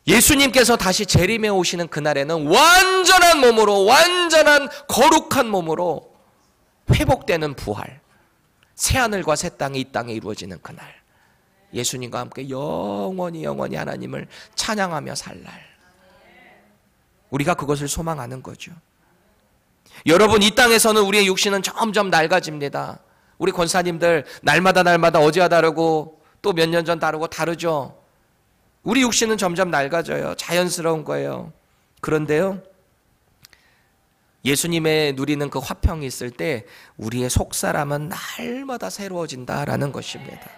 예수님께서 다시 재림해 오시는 그날에는 완전한 몸으로, 완전한 거룩한 몸으로 회복되는 부활, 새하늘과 새 땅이 이 땅에 이루어지는 그날. 예수님과 함께 영원히 영원히 하나님을 찬양하며 살 날. 우리가 그것을 소망하는 거죠. 여러분, 이 땅에서는 우리의 육신은 점점 낡아집니다. 우리 권사님들, 날마다 날마다 어제와 다르고 또 몇 년 전 다르고 다르죠. 우리 육신은 점점 낡아져요. 자연스러운 거예요. 그런데요, 예수님의 누리는 그 화평이 있을 때 우리의 속사람은 날마다 새로워진다라는 것입니다.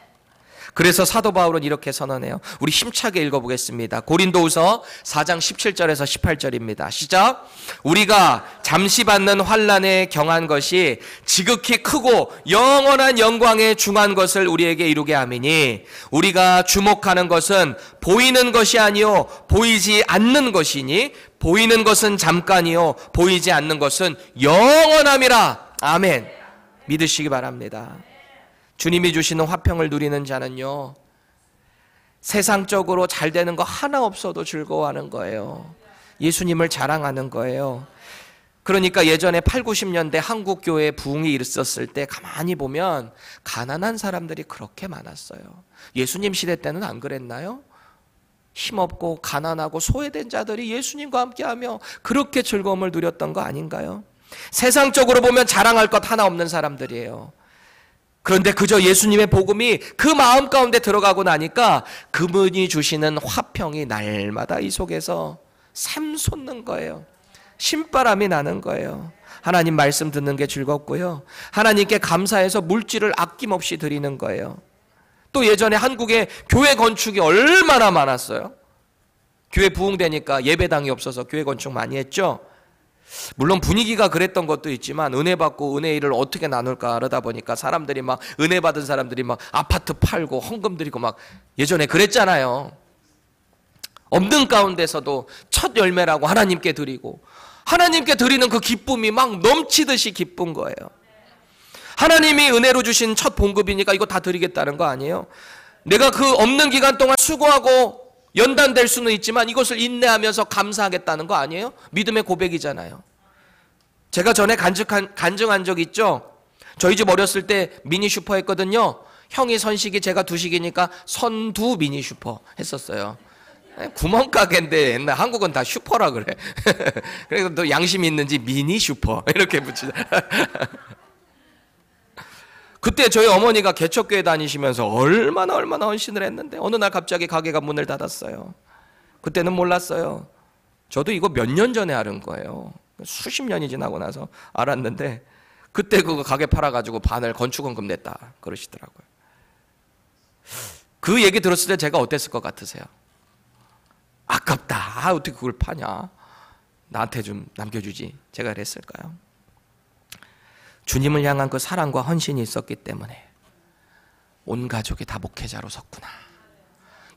그래서 사도 바울은 이렇게 선언해요. 우리 힘차게 읽어보겠습니다. 고린도후서 4장 17절에서 18절입니다. 시작. 우리가 잠시 받는 환란에 경한 것이 지극히 크고 영원한 영광에 중한 것을 우리에게 이루게 함이니 우리가 주목하는 것은 보이는 것이 아니요 보이지 않는 것이니 보이는 것은 잠깐이요 보이지 않는 것은 영원함이라. 아멘. 믿으시기 바랍니다. 주님이 주시는 화평을 누리는 자는요, 세상적으로 잘 되는 거 하나 없어도 즐거워하는 거예요. 예수님을 자랑하는 거예요. 그러니까 예전에 8, 90년대 한국 교회 부흥이 있었을 때 가만히 보면 가난한 사람들이 그렇게 많았어요. 예수님 시대 때는 안 그랬나요? 힘없고 가난하고 소외된 자들이 예수님과 함께하며 그렇게 즐거움을 누렸던 거 아닌가요? 세상적으로 보면 자랑할 것 하나 없는 사람들이에요. 그런데 그저 예수님의 복음이 그 마음 가운데 들어가고 나니까 그분이 주시는 화평이 날마다 이 속에서 샘솟는 거예요. 신바람이 나는 거예요. 하나님 말씀 듣는 게 즐겁고요. 하나님께 감사해서 물질을 아낌없이 드리는 거예요. 또 예전에 한국에 교회 건축이 얼마나 많았어요. 교회 부흥되니까 예배당이 없어서 교회 건축 많이 했죠. 물론 분위기가 그랬던 것도 있지만 은혜 받고 은혜 일을 어떻게 나눌까 하다 보니까 사람들이 막 은혜 받은 사람들이 막 아파트 팔고 헌금 드리고 막 예전에 그랬잖아요. 없는 가운데서도 첫 열매라고 하나님께 드리고 하나님께 드리는 그 기쁨이 막 넘치듯이 기쁜 거예요. 하나님이 은혜로 주신 첫 봉급이니까 이거 다 드리겠다는 거 아니에요? 내가 그 없는 기간 동안 수고하고 연단될 수는 있지만 이것을 인내하면서 감사하겠다는 거 아니에요? 믿음의 고백이잖아요. 제가 전에 간증한, 간증한 적 있죠? 저희 집 어렸을 때 미니 슈퍼 했거든요. 형이 선식이 제가 두식이니까 선두 미니 슈퍼 했었어요. 구멍가게인데 옛날 한국은 다 슈퍼라 그래. <laughs> 그래서 또 양심이 있는지 미니 슈퍼 <laughs> 이렇게 붙이자. 그때 저희 어머니가 개척교회 다니시면서 얼마나 얼마나 헌신을 했는데 어느 날 갑자기 가게가 문을 닫았어요. 그때는 몰랐어요. 저도 이거 몇 년 전에 알은 거예요. 수십 년이 지나고 나서 알았는데 그때 그거 가게 팔아가지고 반을 건축원금 냈다 그러시더라고요. 그 얘기 들었을 때 제가 어땠을 것 같으세요? 아깝다. 아, 어떻게 그걸 파냐? 나한테 좀 남겨주지. 제가 그랬을까요? 주님을 향한 그 사랑과 헌신이 있었기 때문에 온 가족이 다 목회자로 섰구나.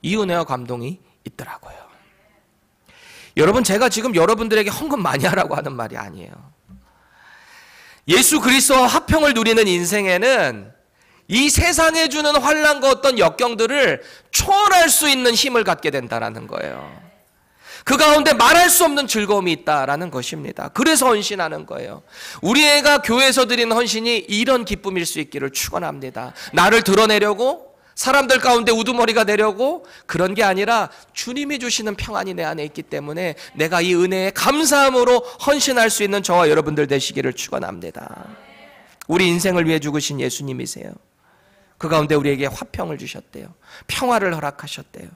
이 은혜와 감동이 있더라고요. 여러분, 제가 지금 여러분들에게 헌금 많이 하라고 하는 말이 아니에요. 예수 그리스와 화평을 누리는 인생에는 이 세상에 주는 환란과 어떤 역경들을 초월할 수 있는 힘을 갖게 된다라는 거예요. 그 가운데 말할 수 없는 즐거움이 있다라는 것입니다. 그래서 헌신하는 거예요. 우리 애가 교회에서 드리는 헌신이 이런 기쁨일 수 있기를 축원합니다. 나를 드러내려고 사람들 가운데 우두머리가 되려고 그런 게 아니라 주님이 주시는 평안이 내 안에 있기 때문에 내가 이 은혜에 감사함으로 헌신할 수 있는 저와 여러분들 되시기를 축원합니다. 우리 인생을 위해 죽으신 예수님이세요. 그 가운데 우리에게 화평을 주셨대요. 평화를 허락하셨대요.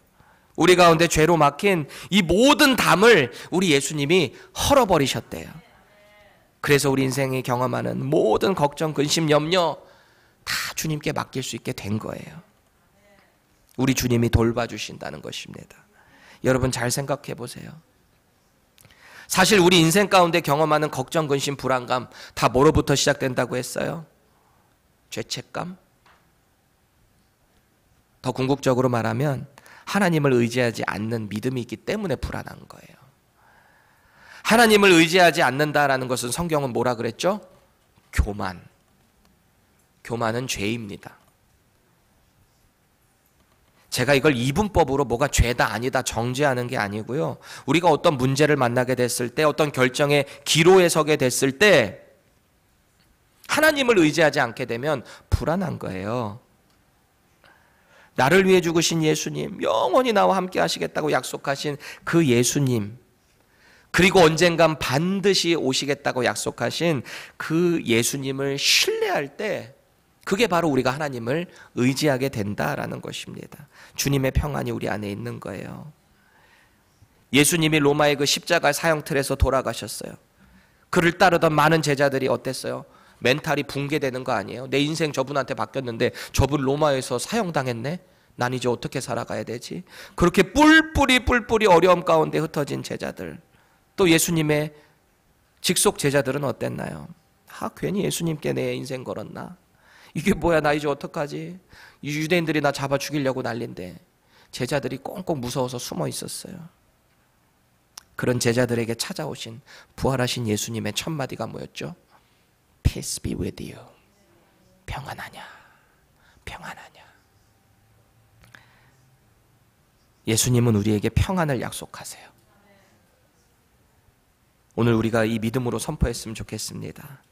우리 가운데 죄로 막힌 이 모든 담을 우리 예수님이 헐어버리셨대요. 그래서 우리 인생이 경험하는 모든 걱정, 근심, 염려 다 주님께 맡길 수 있게 된 거예요. 우리 주님이 돌봐주신다는 것입니다. 여러분 잘 생각해 보세요. 사실 우리 인생 가운데 경험하는 걱정, 근심, 불안감 다 뭐로부터 시작된다고 했어요? 죄책감? 더 궁극적으로 말하면 하나님을 의지하지 않는 믿음이 있기 때문에 불안한 거예요. 하나님을 의지하지 않는다라는 것은 성경은 뭐라 그랬죠? 교만. 교만은 죄입니다. 제가 이걸 이분법으로 뭐가 죄다 아니다 정죄하는 게 아니고요. 우리가 어떤 문제를 만나게 됐을 때 어떤 결정의 기로에 서게 됐을 때 하나님을 의지하지 않게 되면 불안한 거예요. 나를 위해 죽으신 예수님, 영원히 나와 함께 하시겠다고 약속하신 그 예수님, 그리고 언젠간 반드시 오시겠다고 약속하신 그 예수님을 신뢰할 때 그게 바로 우리가 하나님을 의지하게 된다라는 것입니다. 주님의 평안이 우리 안에 있는 거예요. 예수님이 로마의 그 십자가 사형 틀에서 돌아가셨어요. 그를 따르던 많은 제자들이 어땠어요? 멘탈이 붕괴되는 거 아니에요? 내 인생 저분한테 바뀌었는데 저분 로마에서 사형당했네? 난 이제 어떻게 살아가야 되지? 그렇게 뿔뿔이 뿔뿔이 어려움 가운데 흩어진 제자들. 또 예수님의 직속 제자들은 어땠나요? 아, 괜히 예수님께 내 인생 걸었나? 이게 뭐야, 나 이제 어떡하지? 유대인들이 나 잡아 죽이려고 난린데. 제자들이 꽁꽁 무서워서 숨어 있었어요. 그런 제자들에게 찾아오신 부활하신 예수님의 첫마디가 뭐였죠? Peace be with you. 평안하냐? 평안하냐? 예수님은 우리에게 평안을 약속하세요. 오늘 우리가 이 믿음으로 선포했으면 좋겠습니다.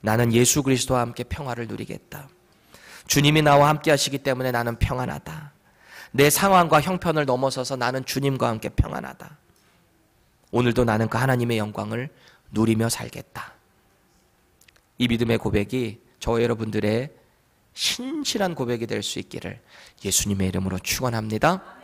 나는 예수 그리스도와 함께 평화를 누리겠다. 주님이 나와 함께 하시기 때문에 나는 평안하다. 내 상황과 형편을 넘어서서 나는 주님과 함께 평안하다. 오늘도 나는 그 하나님의 영광을 누리며 살겠다. 이 믿음의 고백이 저 여러분들의 신실한 고백이 될 수 있기를 예수님의 이름으로 축원합니다.